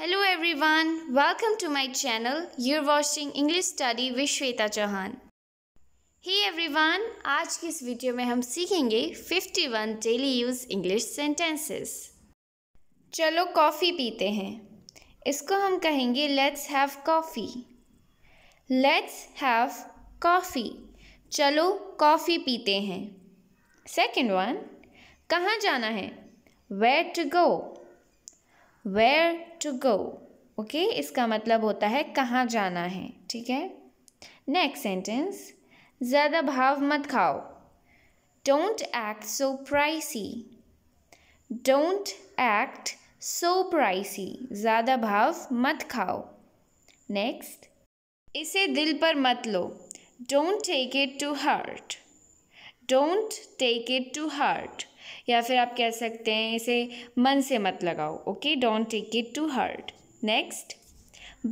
Hello everyone welcome to my channel you washing English study with Shweta Chauhan hi everyone आज की इस video में हम सीखेंगे 51 डेली यूज इंग्लिश सेंटेंसेस चलो कॉफ़ी पीते हैं इसको हम कहेंगे let's have coffee let's have coffee चलो कॉफ़ी पीते हैं सेकंड वन कहाँ जाना है where to go where to go okay इसका मतलब होता है कहाँ जाना है ठीक है नेक्स्ट सेंटेंस ज़्यादा भाव मत खाओ don't act so pricey don't act so pricey ज़्यादा भाव मत खाओ नेक्स्ट इसे दिल पर मत लो don't take it to heart don't take it to heart या फिर आप कह सकते हैं इसे मन से मत लगाओ okay don't take it to heart next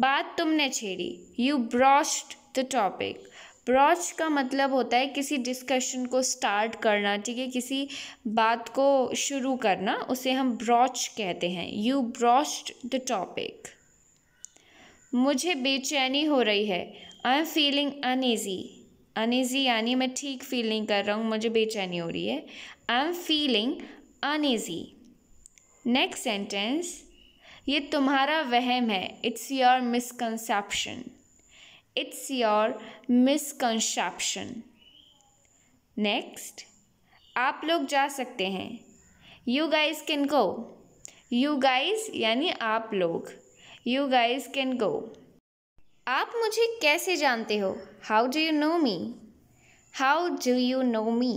बात तुमने छेड़ी you broached the topic broach का मतलब होता है किसी डिस्कशन को स्टार्ट करना ठीक है किसी बात को शुरू करना उसे हम ब्रॉच कहते हैं यू ब्रॉश्ड द टॉपिक मुझे बेचैनी हो रही है I am feeling uneasy uneasy यानी मैं ठीक फील नहीं कर रहा हूँ मुझे बेचैनी हो रही है I am feeling uneasy next sentence ये तुम्हारा वहम है it's your misconception it's your misconception next आप लोग जा सकते हैं you guys can go you guys यानी आप लोग यू गाइज कैन गो आप मुझे कैसे जानते हो how do you know me how do you know me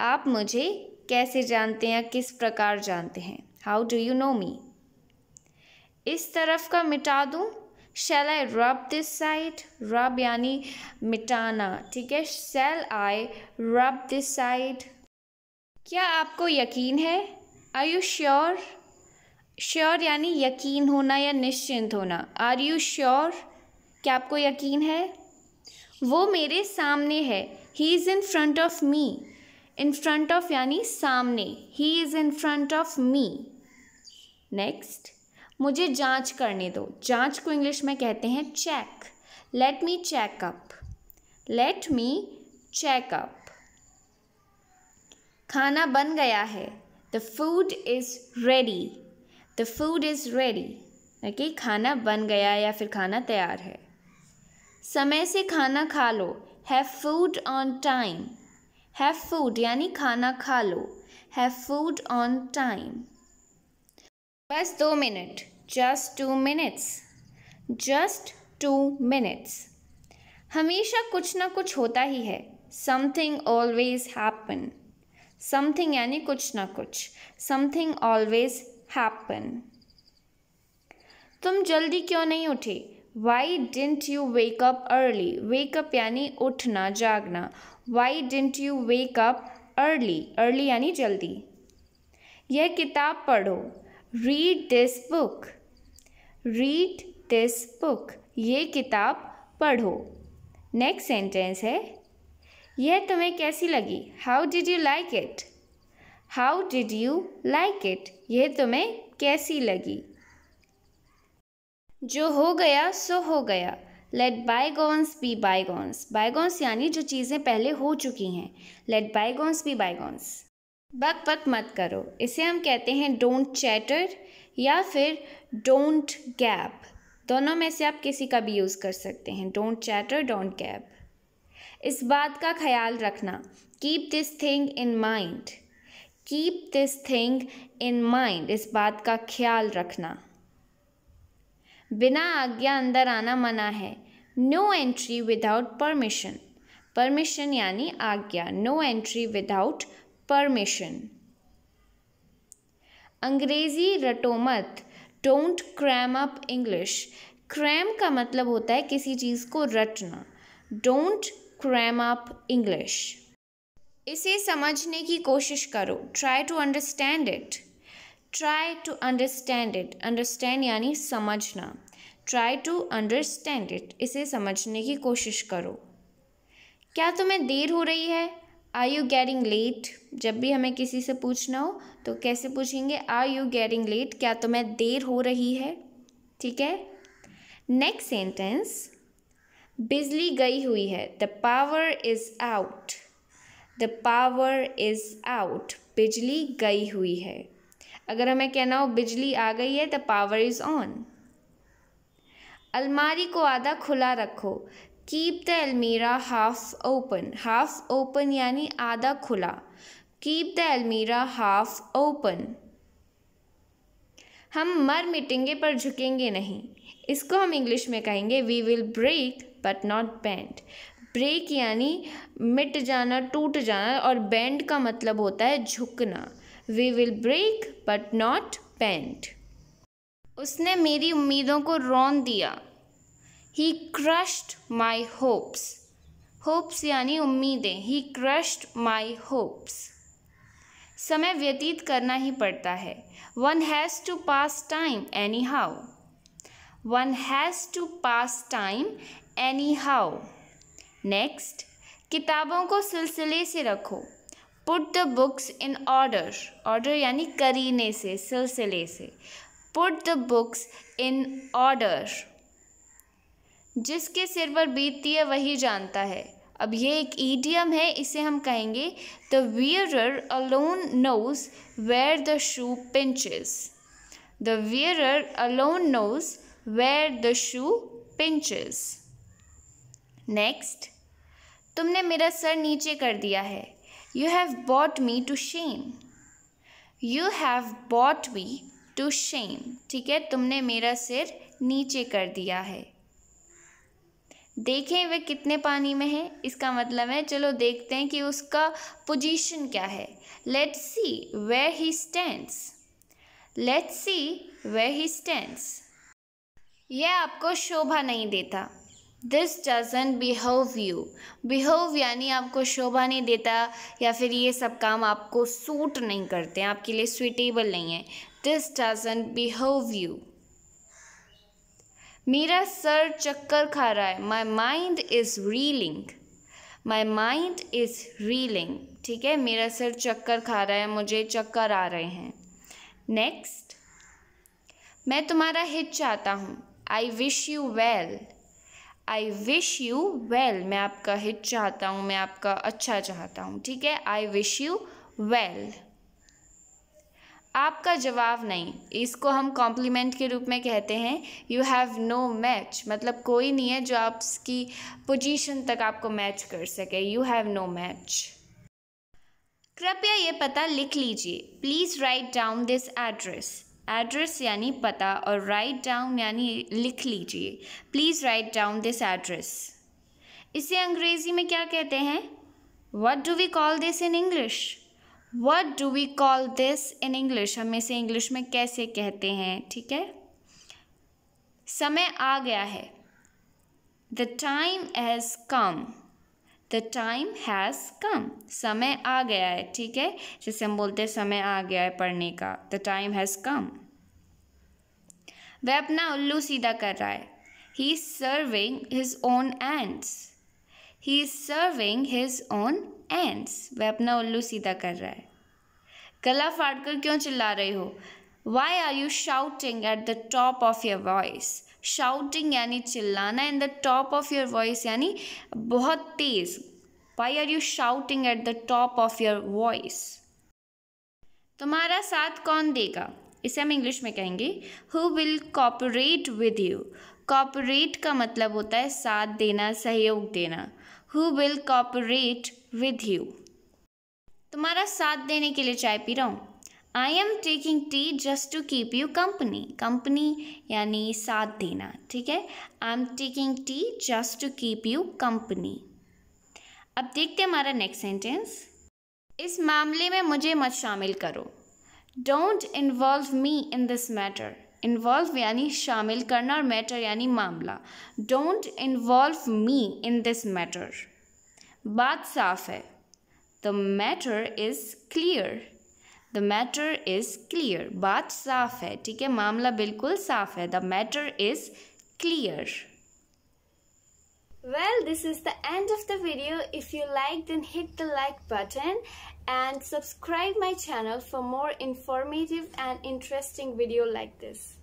आप मुझे कैसे जानते हैं किस प्रकार जानते हैं how do you know me इस तरफ का मिटा दूँ shall I rub this side रब यानी मिटाना ठीक है shall I rub this side क्या आपको यकीन है आर यू श्योर श्योर यानी यकीन होना या निश्चिंत होना आर यू श्योर क्या आपको यकीन है वो मेरे सामने है he is in front of me in front of यानी सामने he is in front of me next मुझे जांच करने दो जांच को इंग्लिश में कहते हैं check let me check up let me check up खाना बन गया है the food is ready the food is ready okay खाना बन गया या फिर खाना तैयार है समय से खाना खा लो have food on time have food यानी खाना खा लो हैव फूड ऑन टाइम बस दो minute just two minutes just two minutes हमेशा कुछ ना कुछ होता ही है समथिंग ऑलवेज हैपन समथिंग यानी कुछ ना कुछ समथिंग ऑलवेज हैपन तुम जल्दी क्यों नहीं उठे why didn't you wake up early wake up यानी उठना जागना why didn't you wake up early early यानी जल्दी यह किताब पढ़ो read this book read this book ये किताब पढ़ो नेक्स्ट सेंटेंस है यह तुम्हें कैसी लगी how did you like it how did you like it यह तुम्हें कैसी लगी जो हो गया सो हो गया let bygones be bygones bygones यानी जो चीज़ें पहले हो चुकी हैं लेट बायगॉन्स बी बायगॉन्स बक बक मत करो इसे हम कहते हैं डोंट चैटर या फिर डोंट गैप दोनों में से आप किसी का भी यूज़ कर सकते हैं डोंट चैटर डोंट गैप इस बात का ख्याल रखना keep this thing in mind keep this thing in mind इस बात का ख्याल रखना बिना आज्ञा अंदर आना मना है no entry without permission permission यानी आज्ञा नो एंट्री विदाउट परमिशन अंग्रेज़ी रटो मत don't cram up English cram का मतलब होता है किसी चीज़ को रटना डोंट क्रैम अप इंग्लिश इसे समझने की कोशिश करो try to understand it try to understand it understand यानी समझना ट्राई टू अंडरस्टैंड इट इसे समझने की कोशिश करो क्या तुम्हें देर हो रही है आर यू गैरिंग लेट जब भी हमें किसी से पूछना हो तो कैसे पूछेंगे आर यू गैरिंग लेट क्या तुम्हें देर हो रही है ठीक है नेक्स्ट सेंटेंस बिजली गई हुई है the power is out the power is out बिजली गई हुई है अगर हमें कहना हो बिजली आ गई है द पावर इज़ ऑन अलमारी को आधा खुला रखो keep the almirah half open half open यानी आधा खुला keep the almirah half open हम मर मिटेंगे पर झुकेंगे नहीं इसको हम इंग्लिश में कहेंगे we will break but not bend break यानी मिट जाना टूट जाना और बैंड का मतलब होता है झुकना we will break but not bend उसने मेरी उम्मीदों को रौन दिया ही क्रश्ड माई होप्स होप्स यानी उम्मीदें ही क्रश्ड माई होप्स समय व्यतीत करना ही पड़ता है one has to pass time anyhow one has to pass time anyhow next किताबों को सिलसिले से रखो put the books in order order यानी करीने से सिलसिले से put the books in order जिसके सिर पर बीतती है वही जानता है अब ये एक ईडियम है इसे हम कहेंगे the wearer alone knows where the shoe pinches the wearer alone knows where the shoe pinches next तुमने मेरा सर नीचे कर दिया है you have brought me to shame you have brought me to shame ठीक है तुमने मेरा सिर नीचे कर दिया है देखें वे कितने पानी में है इसका मतलब है चलो देखते हैं कि उसका पोजीशन क्या है let see where he stands let see where he stands यह आपको शोभा नहीं देता this doesn't behave you behave यानी आपको शोभा नहीं देता या फिर ये सब काम आपको सूट नहीं करते आपके लिए सुइटेबल नहीं है दिस डजेंट बिहेव यू मेरा सर चक्कर खा रहा है my mind is reeling my mind is reeling ठीक है मेरा सर चक्कर खा रहा है मुझे चक्कर आ रहे हैं नेक्स्ट मैं तुम्हारा हिट चाहता हूँ I wish you well I wish you well मैं आपका हिट चाहता हूँ मैं आपका अच्छा चाहता हूँ ठीक है आई विश यू वेल आपका जवाब नहीं इसको हम कॉम्प्लीमेंट के रूप में कहते हैं यू हैव नो मैच मतलब कोई नहीं है जो आपकी पोजीशन तक आपको मैच कर सके यू हैव नो मैच कृपया ये पता लिख लीजिए please write down this address address यानी पता और राइट डाउन यानी लिख लीजिए please write down this address इसे अंग्रेज़ी में क्या कहते हैं what do we call this in English what do we call this in English हम इसे इंग्लिश में कैसे कहते हैं ठीक है समय आ गया है the time has come the time has come समय आ गया है ठीक है जैसे हम बोलते हैं समय आ गया है पढ़ने का द टाइम हैज़ कम वह अपना उल्लू सीधा कर रहा है he is serving his own ends he is serving his own ends वह अपना उल्लू सीधा कर रहा है गला फाड़ कर क्यों चिल्ला रहे हो why are you shouting at the top of your voice shouting यानी चिल्लाना and the top of your voice यानी बहुत तेज़ why are you shouting at the top of your voice तुम्हारा साथ कौन देगा इसे हम इंग्लिश में कहेंगे who will cooperate with you cooperate का मतलब होता है साथ देना सहयोग देना who will cooperate with you तुम्हारा साथ देने के लिए चाय पी रहा हूँ I am taking tea just to keep you company company यानी साथ देना ठीक है I am taking tea just to keep you company अब देखते हैं हमारा नेक्स्ट सेंटेंस इस मामले में मुझे मत शामिल करो don't involve me in this matter involve यानी शामिल करना और मैटर यानी मामला don't involve me in this matter बात साफ है the matter is clear the matter is clear बात साफ है ठीक है मामला बिल्कुल साफ है the matter is clear Well, this is the end of the video. If you like, then hit the like button and subscribe my channel for more informative and interesting video like this.